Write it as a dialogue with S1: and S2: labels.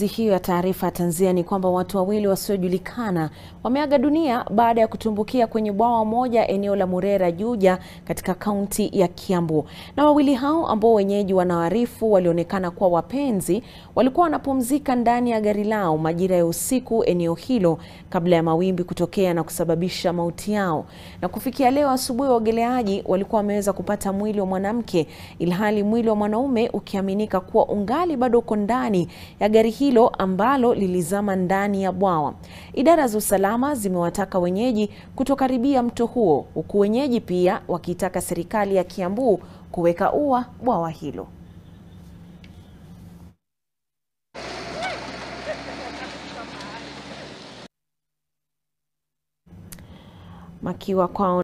S1: Simulizi hiyo ya taarifa ya tanzia ni kwamba watu wawili wasiojulikana wameaga dunia baada ya kutumbukia kwenye bwawa moja eneo la Murera Juja katika kaunti ya Kiambu. Na wawili hao ambao wenyeji wanaarifu walionekana kuwa wapenzi, walikuwa wanapumzika ndani ya gari lao majira ya usiku eneo hilo kabla ya mawimbi kutokea na kusababisha mauti yao. Na kufikia leo asubuhi, waogeleaji walikuwa wameweza kupata mwili wa mwanamke ilhali mwili wa mwanaume ukiaminika kuwa ungali bado uko ndani ya gari hilo hilo ambalo lilizama ndani ya bwawa. Idara za usalama zimewataka wenyeji kutokaribia mto huo, huku wenyeji pia wakiitaka serikali ya Kiambu kuweka ua bwawa hilo.
S2: makiwa kwao